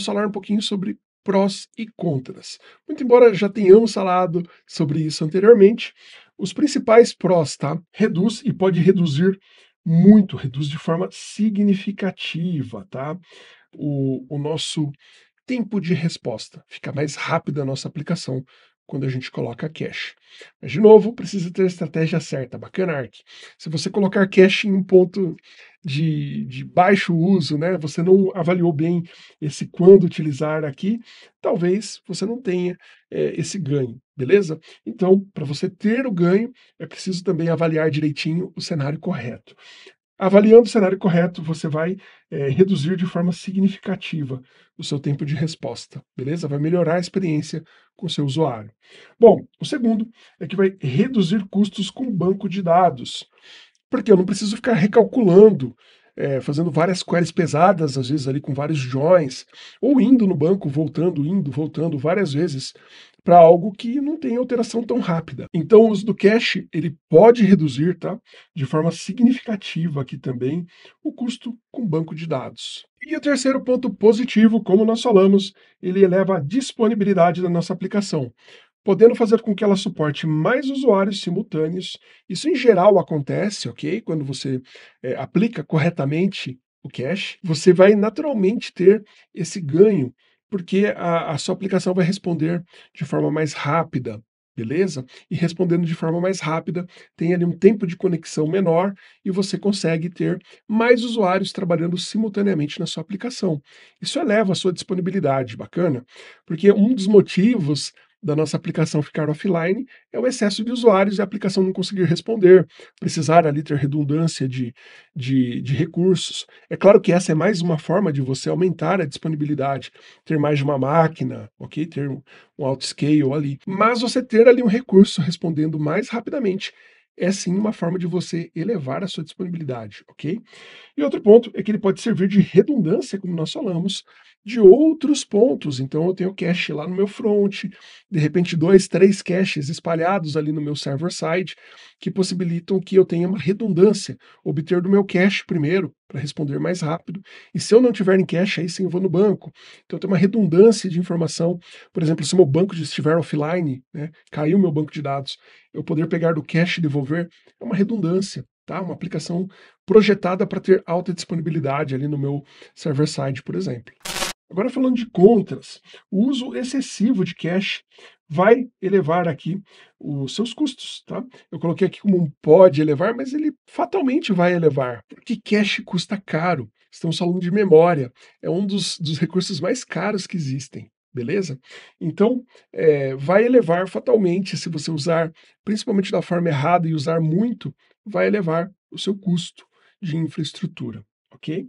vamos falar um pouquinho sobre prós e contras. Muito embora já tenhamos falado sobre isso anteriormente, os principais prós, tá? Reduz e pode reduzir muito, reduz de forma significativa, tá? O, o nosso tempo de resposta, fica mais rápida a nossa aplicação quando a gente coloca cache. Mas, de novo, precisa ter a estratégia certa. Bacana, Ark. Se você colocar cache em um ponto de, de baixo uso, né, você não avaliou bem esse quando utilizar aqui, talvez você não tenha é, esse ganho, beleza? Então, para você ter o ganho, é preciso também avaliar direitinho o cenário correto. Avaliando o cenário correto, você vai é, reduzir de forma significativa o seu tempo de resposta, beleza? Vai melhorar a experiência com o seu usuário. Bom, o segundo é que vai reduzir custos com banco de dados, porque eu não preciso ficar recalculando é, fazendo várias queries pesadas, às vezes ali com vários joins, ou indo no banco, voltando, indo, voltando várias vezes para algo que não tem alteração tão rápida. Então, o uso do cache ele pode reduzir, tá, de forma significativa aqui também o custo com banco de dados. E o terceiro ponto positivo, como nós falamos, ele eleva a disponibilidade da nossa aplicação podendo fazer com que ela suporte mais usuários simultâneos. Isso em geral acontece, ok? Quando você é, aplica corretamente o cache, você vai naturalmente ter esse ganho, porque a, a sua aplicação vai responder de forma mais rápida, beleza? E respondendo de forma mais rápida, tem ali um tempo de conexão menor e você consegue ter mais usuários trabalhando simultaneamente na sua aplicação. Isso eleva a sua disponibilidade, bacana? Porque um dos motivos da nossa aplicação ficar offline é o excesso de usuários e a aplicação não conseguir responder, precisar ali ter redundância de, de, de recursos. É claro que essa é mais uma forma de você aumentar a disponibilidade, ter mais de uma máquina, ok? Ter um, um auto-scale ali. Mas você ter ali um recurso respondendo mais rapidamente é sim uma forma de você elevar a sua disponibilidade, ok? E outro ponto é que ele pode servir de redundância, como nós falamos, de outros pontos. Então eu tenho cache lá no meu front, de repente dois, três caches espalhados ali no meu server side que possibilitam que eu tenha uma redundância, obter do meu cash primeiro, para responder mais rápido, e se eu não tiver em cash, aí sim eu vou no banco. Então eu tenho uma redundância de informação, por exemplo, se meu banco estiver offline, né, caiu meu banco de dados, eu poder pegar do cash e devolver, é uma redundância. Tá? Uma aplicação projetada para ter alta disponibilidade ali no meu server-side, por exemplo. Agora falando de contras, o uso excessivo de cache vai elevar aqui os seus custos, tá? Eu coloquei aqui como um pode elevar, mas ele fatalmente vai elevar, porque cache custa caro. Estamos falando de memória, é um dos, dos recursos mais caros que existem, beleza? Então, é, vai elevar fatalmente se você usar, principalmente da forma errada e usar muito, vai elevar o seu custo de infraestrutura, ok?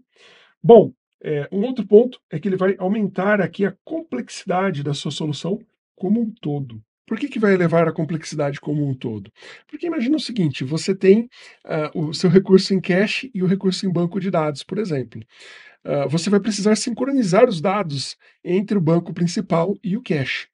Bom, é, um outro ponto é que ele vai aumentar aqui a complexidade da sua solução como um todo. Por que, que vai elevar a complexidade como um todo? Porque imagina o seguinte: você tem uh, o seu recurso em cache e o recurso em banco de dados, por exemplo. Uh, você vai precisar sincronizar os dados entre o banco principal e o cache.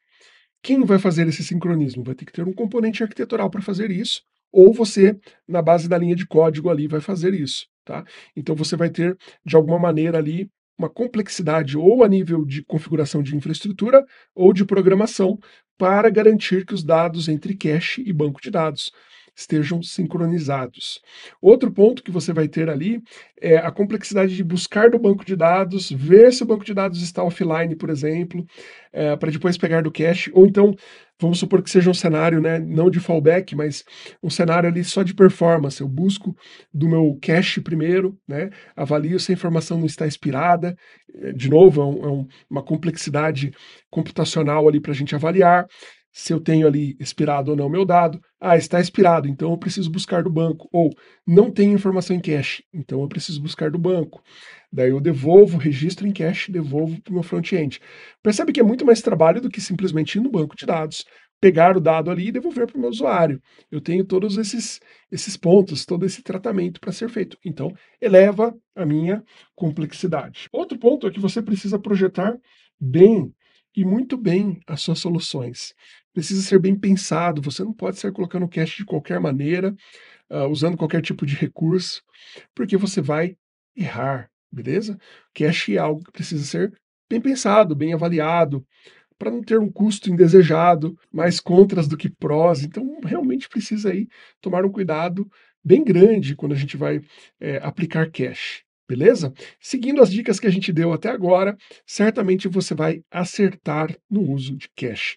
Quem vai fazer esse sincronismo? Vai ter que ter um componente arquitetural para fazer isso, ou você, na base da linha de código ali, vai fazer isso. Tá? Então você vai ter, de alguma maneira ali, uma complexidade ou a nível de configuração de infraestrutura ou de programação para garantir que os dados entre cache e banco de dados estejam sincronizados. Outro ponto que você vai ter ali é a complexidade de buscar do banco de dados, ver se o banco de dados está offline, por exemplo, é, para depois pegar do cache, ou então vamos supor que seja um cenário, né, não de fallback, mas um cenário ali só de performance. Eu busco do meu cache primeiro, né, avalio se a informação não está expirada. É, de novo, é, um, é uma complexidade computacional ali para a gente avaliar se eu tenho ali expirado ou não meu dado. Ah, está expirado, então eu preciso buscar do banco. Ou não tenho informação em cache, então eu preciso buscar do banco. Daí eu devolvo, registro em cache, devolvo para o meu front-end. Percebe que é muito mais trabalho do que simplesmente ir no banco de dados, pegar o dado ali e devolver para o meu usuário. Eu tenho todos esses, esses pontos, todo esse tratamento para ser feito. Então, eleva a minha complexidade. Outro ponto é que você precisa projetar bem e muito bem as suas soluções precisa ser bem pensado. Você não pode ser colocando cash de qualquer maneira, uh, usando qualquer tipo de recurso, porque você vai errar, beleza? Cash é algo que precisa ser bem pensado, bem avaliado, para não ter um custo indesejado, mais contras do que prós. Então, realmente precisa aí tomar um cuidado bem grande quando a gente vai é, aplicar cash. Beleza? Seguindo as dicas que a gente deu até agora, certamente você vai acertar no uso de cash.